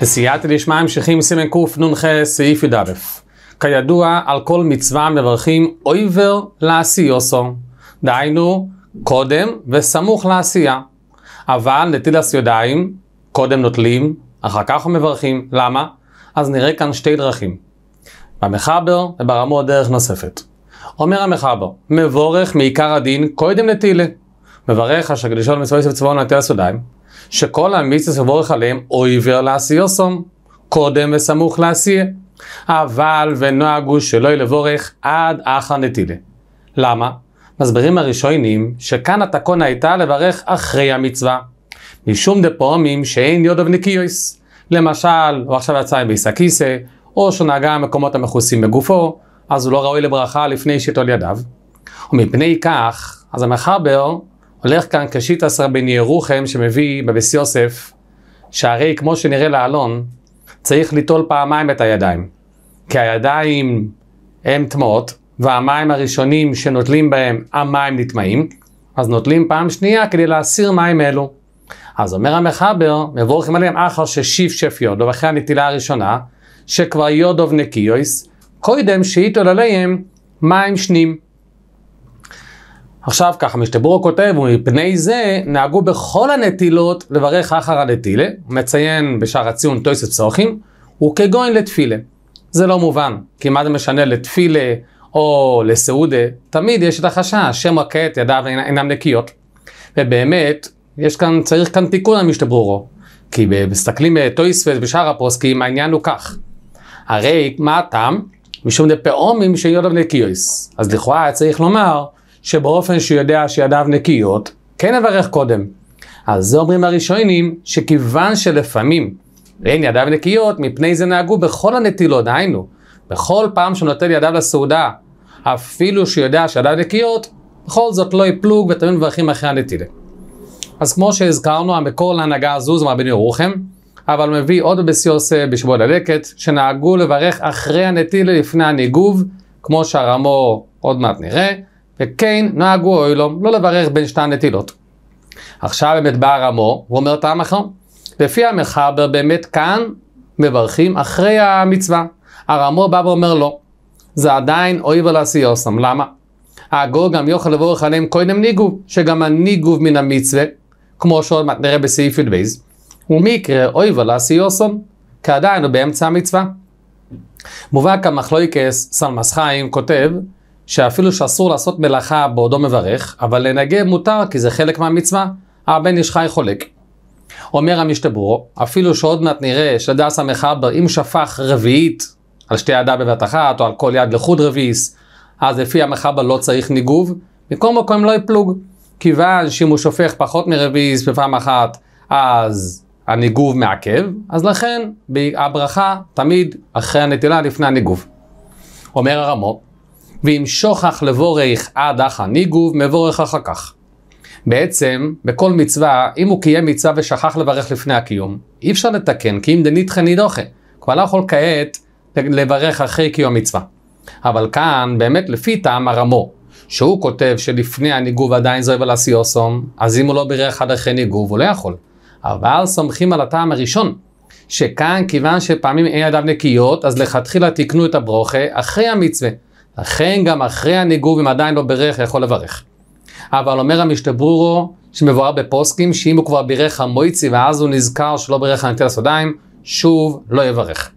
בסייעתא דשמיא ממשיכים סימן קנ"ח סעיף י"א. כידוע על כל מצווה מברכים אויבר לעשיוסו. דהיינו קודם וסמוך לעשייה. אבל נטילס ידיים קודם נוטלים, אחר כך מברכים. למה? אז נראה כאן שתי דרכים. במחבר וברמו דרך נוספת. אומר המחבר, מבורך מעיקר הדין קודם נטילה. מברך אשר קדשו למצווה יוסף צבאון נטילס ידיים. שכל המיץ יסבורך עליהם אויבר לעשיוסום, קודם וסמוך לעשייה. אבל הוא שלא לבורך עד אחר נטילה. למה? מסבירים הראשונים שכאן התקונה הייתה לברך אחרי המצווה. משום דפעמים שאין יודו וניקיוס. למשל, הוא עכשיו יצא עם ביסה כיסא, או שנהגה במקומות המכוסים בגופו, אז הוא לא ראוי לברכה לפני שיטול ידיו. ומפני כך, אז המחבר הולך כאן קשית קשיטס בן ירוחם שמביא בבס יוסף, שהרי כמו שנראה לאלון, צריך ליטול פעמיים את הידיים. כי הידיים הן טמאות, והמים הראשונים שנוטלים בהם המים נטמאים, אז נוטלים פעם שנייה כדי להסיר מים אלו. אז אומר המחבר, מבורכים עליהם אחר ששיף שף יודו, אחרי הנטילה הראשונה, שכבר יודו נקיויס, קודם שהיטול עליהם מים שנים. עכשיו ככה, משתברו כותב, ומפני זה נהגו בכל הנטילות לברך אחר הנטילה, מציין בשער הציון טויסת צורכים, וכגוין לתפילה. זה לא מובן, כי מה זה משנה לתפילה או לסעודה, תמיד יש את החשש, שם כעת ידיו אינם נקיות. ובאמת, יש כאן, צריך כאן תיקון על משתברורו. כי מסתכלים בטויספס בשאר הפוסקים, העניין הוא כך. הרי מה הטעם? משום דפאומים שאין שיודו נקיוס. אז לכאורה צריך לומר שבאופן שהוא יודע שידיו נקיות, כן יברך קודם. על זה אומרים הראשונים, שכיוון שלפעמים אין ידיו נקיות, מפני זה נהגו בכל הנטילות, דהיינו, בכל פעם שהוא נותן ידיו לסעודה, אפילו שהוא יודע שידיו נקיות, בכל זאת לא יפלו ותמיד מברכים אחרי הנטילה. אז כמו שהזכרנו, המקור להנהגה הזו זה רבנו ירוחם, אבל הוא מביא עוד בבס בשבוע דלקת, שנהגו לברך אחרי הנטילה לפני הניגוב, כמו שהרמו עוד מעט נראה, וכן נהגו אוילום לא לברך בין שתי הנטילות. עכשיו באמת בא רמו, הוא אומר טעם אחר. לפי המחבר באמת כאן מברכים אחרי המצווה. הרמו בא ואומר לא. זה עדיין אוי ולעשי אוסם, למה? הגו גם יוכל לבורך עליהם קודם ניגוב, שגם הניגוב מן המצווה, כמו שעוד מעט נראה בסעיף י"ב, ומיקרא אוי ולעשי אוסם, כי עדיין הוא באמצע המצווה. מובא כמחלויקס סלמס חיים כותב שאפילו שאסור לעשות מלאכה בעודו מברך, אבל לנגב מותר כי זה חלק מהמצווה. הבן איש חי חולק. אומר המשתברו, אפילו שעוד מעט נראה שדס המחבר, אם שפך רביעית על שתי ידה בבת אחת, או על כל יד לחוד רביעיס, אז לפי המחבר לא צריך ניגוב, מכל מקום לא יפלוג. כיוון שאם הוא שופך פחות מרביעיס בפעם אחת, אז הניגוב מעכב, אז לכן הברכה תמיד אחרי הנטילה לפני הניגוב. אומר הרמות, ואם שוכח לבורך עד אחא ניגוב, מבורך אחר כך. בעצם, בכל מצווה, אם הוא קיים מצווה ושכח לברך לפני הקיום, אי אפשר לתקן, כי אם דניתחא נידוחה. כבר לא יכול כעת לברך אחרי קיום מצווה. אבל כאן, באמת, לפי טעם הרמו, שהוא כותב שלפני הניגוב עדיין זוהב על הסיוסום, אז אם הוא לא בירך עד אחרי ניגוב, הוא לא יכול. אבל סומכים על הטעם הראשון, שכאן, כיוון שפעמים אין ידיו נקיות, אז לכתחילה תיקנו את הברוכה אחרי המצווה. אכן גם אחרי הניגוב, אם עדיין לא בירך, יכול לברך. אבל אומר המשתברורו, שמבואר בפוסקים, שאם הוא כבר בירך המויצי ואז הוא נזכר שלא בירך הנטל הסודיים, שוב לא יברך.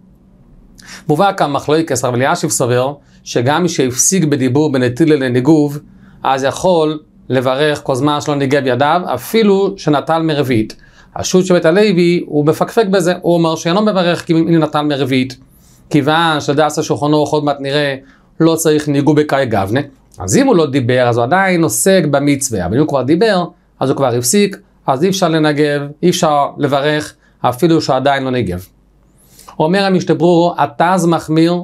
מובא כאן מחלוקס הרב אלישיב סובר, שגם מי שהפסיק בדיבור בנטילה לניגוב, אז יכול לברך כל זמן שלא ניגב ידיו, אפילו שנטל מרביעית. השו"ת של בית הלוי, הוא מפקפק בזה, הוא אומר שאינו מברך כי אם נטל מרביעית. כיוון שדסה השולחנו, עוד מעט נראה, לא צריך ניגו בקאי גבנה. אז אם הוא לא דיבר, אז הוא עדיין עוסק במצווה, אבל אם הוא כבר דיבר, אז הוא כבר הפסיק, אז אי אפשר לנגב, אי אפשר לברך, אפילו שהוא עדיין לא ניגב. אומר המשתברור, התז מחמיר,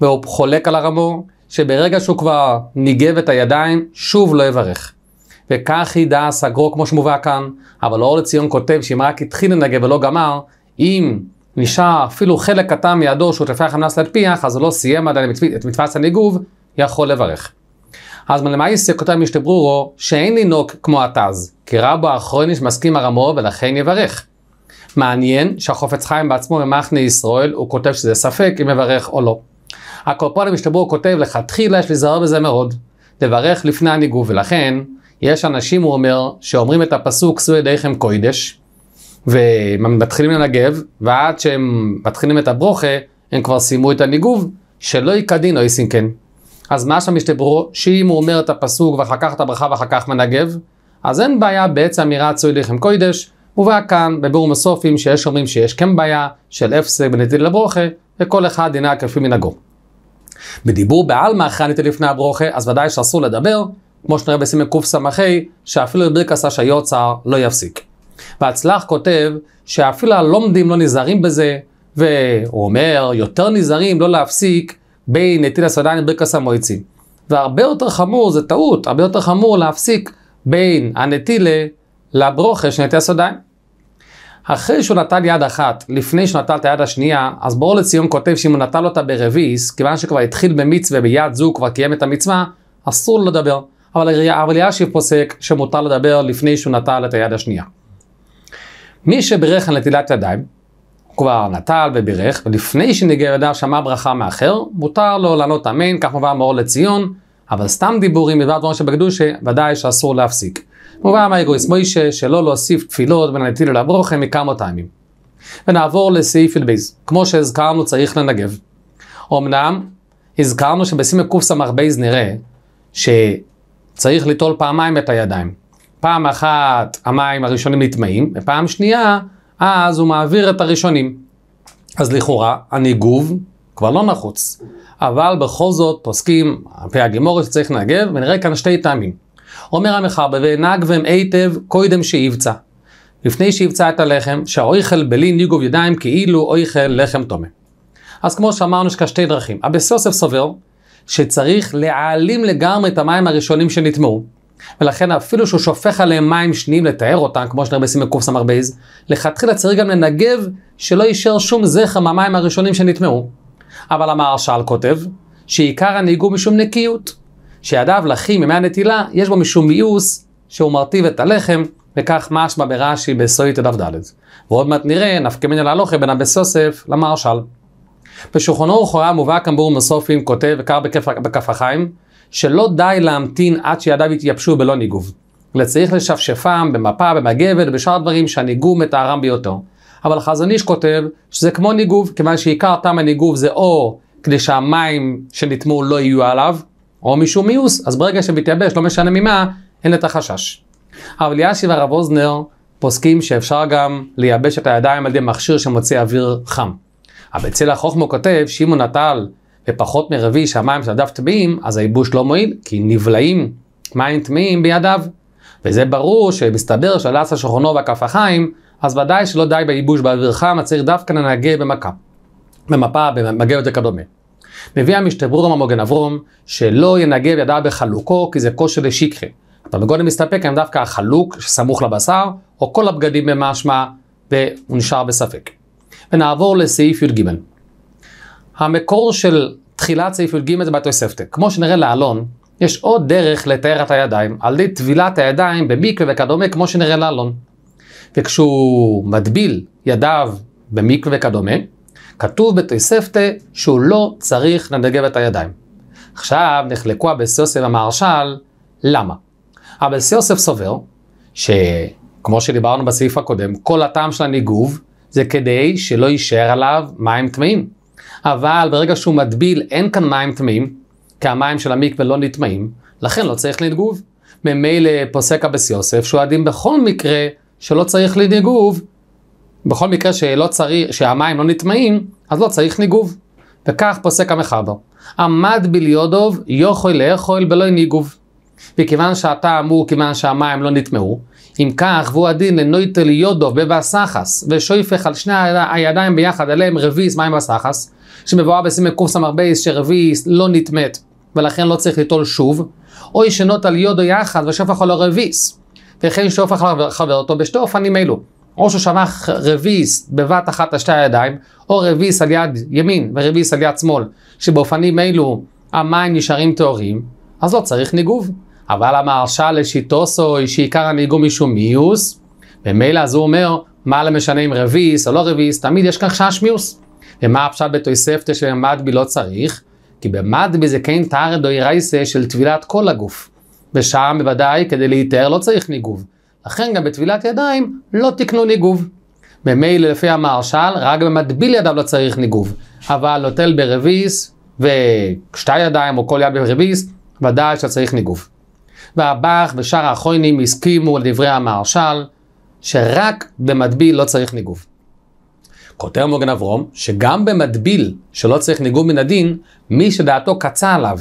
והוא חולק על הרמור, שברגע שהוא כבר ניגב את הידיים, שוב לא יברך. וכך ידע סגרו כמו שמובא כאן, אבל אור לציון כותב שאם רק התחיל לנגב ולא גמר, אם נשאר אפילו חלק קטן מידו שהוא טפח המנס להדפיח, אז הוא לא סיים עדיין את מתפס הניגוב, יכול לברך. אז מלמעיסא כותב משתה ברורו, שאין לנהוג כמו התז, כי רבו האחרוניש מסכים הרמו ולכן יברך. מעניין שהחופץ חיים בעצמו ממחנה ישראל, הוא כותב שזה ספק אם יברך או לא. הקורפונים משתברו כותב, לכתחילה יש לזהר בזה מאוד, לברך לפני הניגוב, ולכן יש אנשים, הוא אומר, שאומרים את הפסוק שאו ידיכם קוידש, ומתחילים לנגב, ועד שהם מתחילים את הברוכה, הם כבר סיימו את הניגוב, שלא יקדין או לא יסינקן. אז מה שם ישתברו, שאם הוא אומר את הפסוק ואחר כך את הברכה ואחר כך מנגב, אז אין בעיה בעצם אמירה עצוי לחם קוידש, מובא כאן בבירור מסופים שיש אומרים שיש כן בעיה של הפסק בנתיד לברוכה, וכל אחד דינה כפי מנהגו. בדיבור בעלמא אחרי הנתיד לפני הברוכה, אז ודאי שאסור לדבר, כמו שנראה בסימן קס"ה, שאפילו בברכה שיוצר לא יפסיק. והצלח כותב שאפילו הלומדים לא נזהרים בזה, והוא אומר, יותר נזהרים לא להפסיק בין נטיל הסודן לברכס המועצים. והרבה יותר חמור, זה טעות, הרבה יותר חמור להפסיק בין הנטילה לברוכה של נטיל הסודן. אחרי שהוא נטל יד אחת, לפני שהוא נטל את היד השנייה, אז ברור לציון כותב שאם הוא נטל אותה ברוויס, כיוון שכבר התחיל במצווה ביד זו, כבר קיים את המצווה, אסור לדבר. אבל, אבל יאשיב פוסק שמותר לדבר לפני שהוא נטל את היד השנייה. מי שבירך על נטילת ידיים, כבר נטל ובירך, ולפני שניגר ידיו שמע ברכה מאחר, מותר לו לענות אמן, כך מובא מאור לציון, אבל סתם דיבורים בדבר דברים שבקדושה, ודאי שאסור להפסיק. מובא מהאגואיסט מוישה שלא להוסיף תפילות בין הנטיל ולברוכה מכמה טעמים. ונעבור לסעיף י"ב, כמו שהזכרנו צריך לנגב. אמנם הזכרנו שבסימק קס"ב נראה שצריך ליטול פעמיים את הידיים. פעם אחת המים הראשונים נטמעים, ופעם שנייה, אז הוא מעביר את הראשונים. אז לכאורה, הניגוב כבר לא נחוץ. אבל בכל זאת פוסקים, על פי הגימורת שצריך לנגב, ונראה כאן שתי טעמים. אומר המחרבה, ונגבם היטב קודם שיבצע. לפני שיבצע את הלחם, שהאויכל בלי ניגוב ידיים כאילו אויכל לחם טומא. אז כמו שאמרנו, יש כאן שתי דרכים. אבס יוסף סובר שצריך להעלים לגמרי את המים הראשונים שנטמעו. ולכן אפילו שהוא שופך עליהם מים שניים לטהר אותם, כמו שנראה בסימן קס"ב, לכתחילה צריך גם לנגב שלא יישאר שום זכר מהמים הראשונים שנטמעו. אבל המהרש"ל כותב, שעיקר הנהיגו משום נקיות, שידיו לחים ממי הנטילה, יש בו משום מיאוס שהוא מרטיב את הלחם, וכך משמע ברש"י בסוי תדף ד'. ועוד מעט נראה נפקא מן הלוכה בין אבי סוסף למהרש"ל. בשולחנו ורחורה מובא כמבור מסופים כותב וקר בכף החיים, שלא די להמתין עד שידיו יתייבשו בלא ניגוב, אלא צריך לשפשפם במפה, במגבת, בשאר הדברים שהניגוב מטהרם ביותר. אבל חזניש כותב שזה כמו ניגוב, כיוון שעיקר טעם הניגוב זה או כדי שהמים שנטמו לא יהיו עליו, או משום מיוס, אז ברגע שמתייבש, לא משנה ממה, אין את החשש. אבל יאשי והרב אוזנר פוסקים שאפשר גם לייבש את הידיים על ידי מכשיר שמוציא אוויר חם. אבל אצל החוכמו כותב שאם הוא נטל ופחות מרביעי שהמים של הדף טמאים, אז הייבוש לא מועיל, כי נבלעים מים טמאים בידיו. וזה ברור שמסתבר שעל אסא שוכנו והכף החיים, אז ודאי שלא די בייבוש באוויר חם, אז צריך דווקא לנהגה במכה. במפה, במגבת וכדומה. מביא המשתברור המוגן אברום, שלא ינגב ידה בחלוקו, כי זה כושר לשיקחה. הפרמגוני מסתפק עם דווקא החלוק שסמוך לבשר, או כל הבגדים במשמע, והוא נשאר בספק. ונעבור לסעיף י"ג. המקור של תחילת סעיף י"ג זה בתוספתא. כמו שנראה לאלון, יש עוד דרך לתאר את הידיים, על ידי טבילת הידיים במקווה וכדומה, כמו שנראה לאלון. וכשהוא מטביל ידיו במקווה וכדומה, כתוב בתוספתא שהוא לא צריך לנגב את הידיים. עכשיו נחלקו אבס יוסף המהרש"ל, למה? אבס יוסף סובר שכמו שדיברנו בסעיף הקודם, כל הטעם של הניגוב זה כדי שלא יישאר עליו מים טמאים. אבל ברגע שהוא מטביל אין כאן מים טמאים, כי המים של המקווה לא נטמאים, לכן לא צריך לנגוב. ממילא פוסק אבס יוסף, שהוא עדין בכל מקרה שלא צריך לנגוב, בכל מקרה שלא צריך, שהמים לא נטמאים, אז לא צריך ניגוב. וכך פוסק המחבר. עמד ביליודוב יוכל לאכול בלא ניגוב. וכיוון שאתה אמור, כיוון שהמים לא נטמאו, אם כך, והוא הדין לנויטל יודוב בבסחס, ושויפך על שני הידיים ביחד, עליהם רביס, מים בסחס, שמבואר בסימן קס"בייס שרביס לא נטמת, ולכן לא צריך ליטול שוב, או ישנות על יודו יחד ושפך על הרביס, וכן שופך חברתו בשתי אופנים אלו. או שהוא שבח רביס בבת אחת על שתי הידיים, או רביס על יד ימין ורביס על יד שמאל, שבאופנים אלו המים נשארים טהורים, אז לא צריך ניגוב. אבל לשיטוסו היא שעיקר הניגום משום מיוס, ומילא אז הוא אומר, מה למשנה לא אם רביס או לא רביס, תמיד יש כאן חשש מיוס. ומה הפשט בתוספתא של מדבי לא צריך? כי במדבי זה כן טהר דוירייסה של טבילת כל הגוף. ושם בוודאי כדי להיטהר לא צריך ניגוב. לכן גם בטבילת ידיים לא תקנו ניגוב. ממילא לפי המהרש"ל, רק במדביל ידיו לא צריך ניגוב. אבל נוטל ברביס, ושתי ידיים או כל יד ברביס, ודאי שצריך ניגוב. והבאך ושאר האחרונים הסכימו לדברי המהרש"ל, שרק במדביל לא צריך ניגוב. כותב מוגן אברום, שגם במדביל שלא צריך ניגוב מן הדין, מי שדעתו קצה עליו,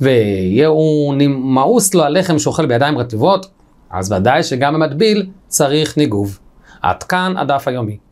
והוא מאוס לו הלחם שאוכל בידיים רטיבות, אז ודאי שגם במדביל צריך ניגוב. עד כאן הדף היומי.